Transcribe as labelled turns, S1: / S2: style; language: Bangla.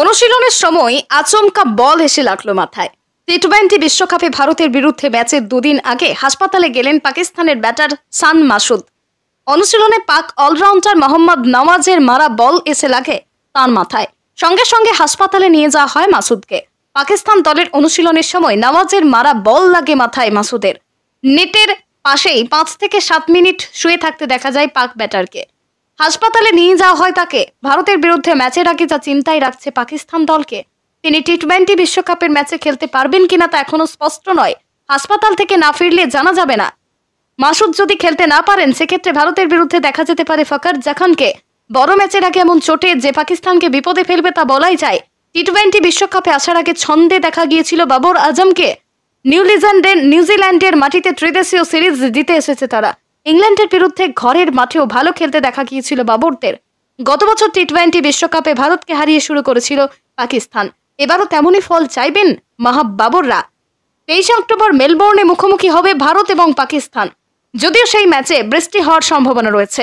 S1: অনুশীলনের সময় আচমকা বল এসে লাগলো মাথায় টি টোয়েন্টি বিশ্বকাপে ভারতের বিরুদ্ধে ম্যাচের দুদিন আগে হাসপাতালে গেলেন পাকিস্তানের ব্যাটার সান মাসুদ অনুশীলনে পাক অলরাউন্ডার মোহাম্মদ নওয়াজের মারা বল এসে লাগে তার মাথায় সঙ্গে সঙ্গে হাসপাতালে নিয়ে যাওয়া হয় মাসুদকে পাকিস্তান দলের অনুশীলনের সময় নওয়াজের মারা বল লাগে মাথায় মাসুদের নেটের পাশেই পাঁচ থেকে সাত মিনিট শুয়ে থাকতে দেখা যায় পাক ব্যাটারকে হাসপাতালে নিয়ে যাওয়া হয় তাকে ভারতের বিরুদ্ধে ম্যাচের আগে যা চিন্তায় রাখছে পাকিস্তান দলকে তিনি টি টোয়েন্টি বিশ্বকাপের ম্যাচে খেলতে পারবেন কিনা তা এখনও স্পষ্ট নয় হাসপাতাল থেকে না ফিরলে জানা যাবে না মাসুদ যদি খেলতে না পারেন সেক্ষেত্রে ভারতের বিরুদ্ধে দেখা যেতে পারে ফকর জাখানকে বড় ম্যাচের আগে এমন চোটে যে পাকিস্তানকে বিপদে ফেলবে তা বলাই যায় টি টোয়েন্টি বিশ্বকাপে আসার আগে ছন্দে দেখা গিয়েছিল বাবর আজমকে নিউজিল্যান্ডের নিউজিল্যান্ডের মাটিতে ত্রিদেশীয় সিরিজ জিতে এসেছে তারা ইংল্যান্ডের বিরুদ্ধে ঘরের মাঠেও ভালো খেলতে দেখা গিয়েছিল বাবরদের গত বছর টি টোয়েন্টি বিশ্বকাপে ভারতকে হারিয়ে শুরু করেছিল পাকিস্তান এবারও তেমনই ফল চাইবেন মাহাব বাবররা তেইশে অক্টোবর মেলবোর্নে মুখোমুখি হবে ভারত এবং পাকিস্তান যদিও সেই ম্যাচে বৃষ্টি হওয়ার সম্ভাবনা রয়েছে